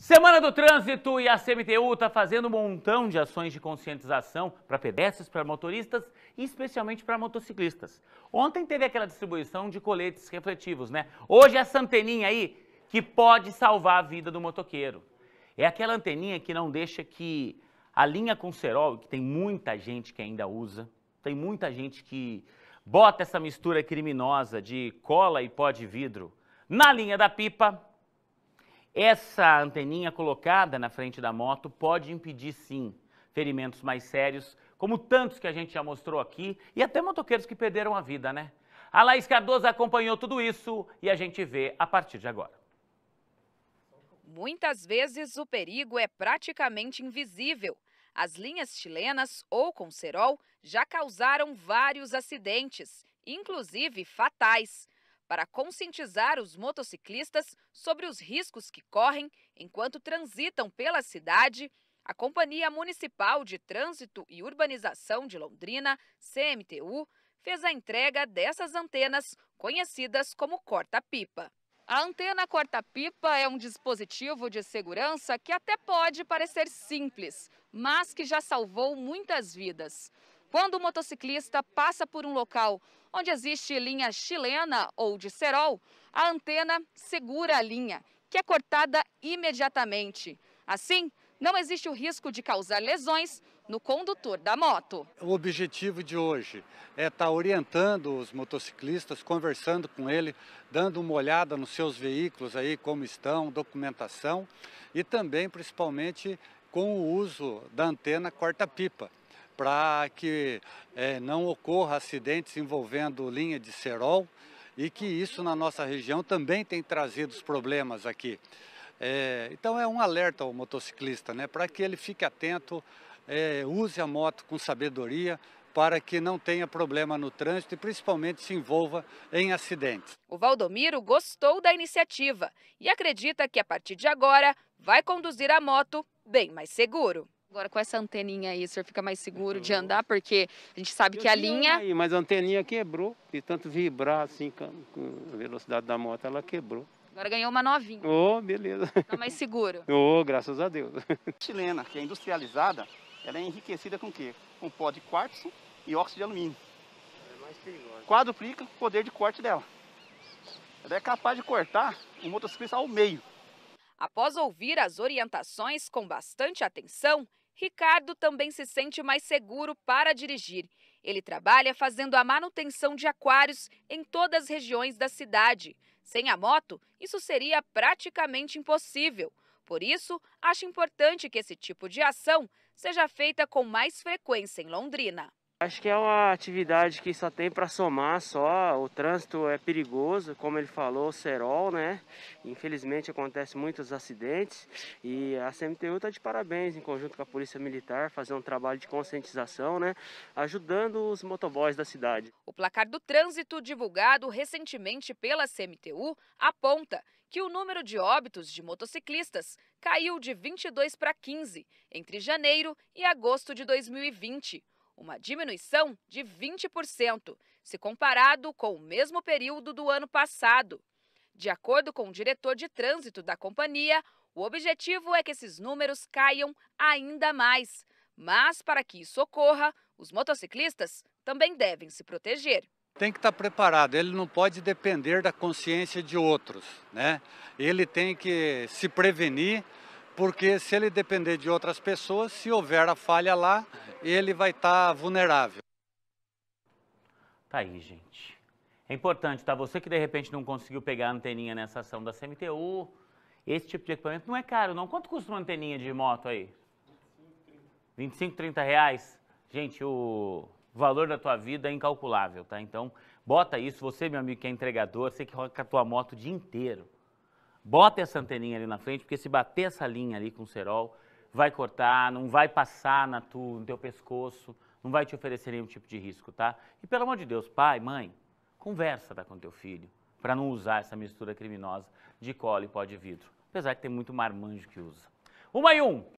Semana do Trânsito e a CMTU está fazendo um montão de ações de conscientização para pedestres, para motoristas e especialmente para motociclistas. Ontem teve aquela distribuição de coletes refletivos, né? Hoje é essa anteninha aí que pode salvar a vida do motoqueiro. É aquela anteninha que não deixa que a linha com cerol, que tem muita gente que ainda usa, tem muita gente que bota essa mistura criminosa de cola e pó de vidro na linha da pipa, essa anteninha colocada na frente da moto pode impedir, sim, ferimentos mais sérios, como tantos que a gente já mostrou aqui, e até motoqueiros que perderam a vida, né? A Laís Cardoso acompanhou tudo isso e a gente vê a partir de agora. Muitas vezes o perigo é praticamente invisível. As linhas chilenas ou com cerol já causaram vários acidentes, inclusive fatais para conscientizar os motociclistas sobre os riscos que correm enquanto transitam pela cidade, a Companhia Municipal de Trânsito e Urbanização de Londrina, CMTU, fez a entrega dessas antenas, conhecidas como corta-pipa. A antena corta-pipa é um dispositivo de segurança que até pode parecer simples, mas que já salvou muitas vidas. Quando o motociclista passa por um local onde existe linha chilena ou de cerol, a antena segura a linha, que é cortada imediatamente. Assim, não existe o risco de causar lesões no condutor da moto. O objetivo de hoje é estar tá orientando os motociclistas, conversando com ele, dando uma olhada nos seus veículos aí, como estão, documentação e também, principalmente, com o uso da antena corta-pipa para que é, não ocorra acidentes envolvendo linha de cerol e que isso na nossa região também tem trazido problemas aqui. É, então é um alerta ao motociclista, né, para que ele fique atento, é, use a moto com sabedoria, para que não tenha problema no trânsito e principalmente se envolva em acidentes. O Valdomiro gostou da iniciativa e acredita que a partir de agora vai conduzir a moto bem mais seguro. Agora, com essa anteninha aí, o senhor fica mais seguro de uhum. andar? Porque a gente sabe eu que a linha... Aí, mas a anteninha quebrou, de tanto vibrar assim, com a velocidade da moto, ela quebrou. Agora ganhou uma novinha. Oh, beleza. Tá mais seguro. Oh, graças a Deus. A chilena, que é industrializada, ela é enriquecida com o quê? Com pó de quartzo e óxido de alumínio. É mais perigosa. Quadruplica o poder de corte dela. Ela é capaz de cortar uma motociclista ao meio. Após ouvir as orientações com bastante atenção, Ricardo também se sente mais seguro para dirigir. Ele trabalha fazendo a manutenção de aquários em todas as regiões da cidade. Sem a moto, isso seria praticamente impossível. Por isso, acho importante que esse tipo de ação seja feita com mais frequência em Londrina. Acho que é uma atividade que só tem para somar só, o trânsito é perigoso, como ele falou, o cerol, né? Infelizmente acontece muitos acidentes e a CMTU está de parabéns em conjunto com a Polícia Militar, fazer um trabalho de conscientização, né? Ajudando os motoboys da cidade. O placar do trânsito divulgado recentemente pela CMTU aponta que o número de óbitos de motociclistas caiu de 22 para 15 entre janeiro e agosto de 2020 uma diminuição de 20%, se comparado com o mesmo período do ano passado. De acordo com o diretor de trânsito da companhia, o objetivo é que esses números caiam ainda mais. Mas, para que isso ocorra, os motociclistas também devem se proteger tem que estar preparado, ele não pode depender da consciência de outros, né? Ele tem que se prevenir porque se ele depender de outras pessoas, se houver a falha lá, ele vai estar tá vulnerável. Tá aí, gente. É importante, tá? Você que de repente não conseguiu pegar a anteninha nessa ação da CMTU, esse tipo de equipamento não é caro, não. Quanto custa uma anteninha de moto aí? 25, 30 reais? Gente, o valor da tua vida é incalculável, tá? Então, bota isso. Você, meu amigo, que é entregador, você que roca a tua moto o dia inteiro. Bota essa anteninha ali na frente, porque se bater essa linha ali com o cerol, vai cortar, não vai passar na tu, no teu pescoço, não vai te oferecer nenhum tipo de risco, tá? E pelo amor de Deus, pai, mãe, conversa tá, com teu filho, para não usar essa mistura criminosa de cola e pó de vidro. Apesar que tem muito marmanjo que usa. Uma e um!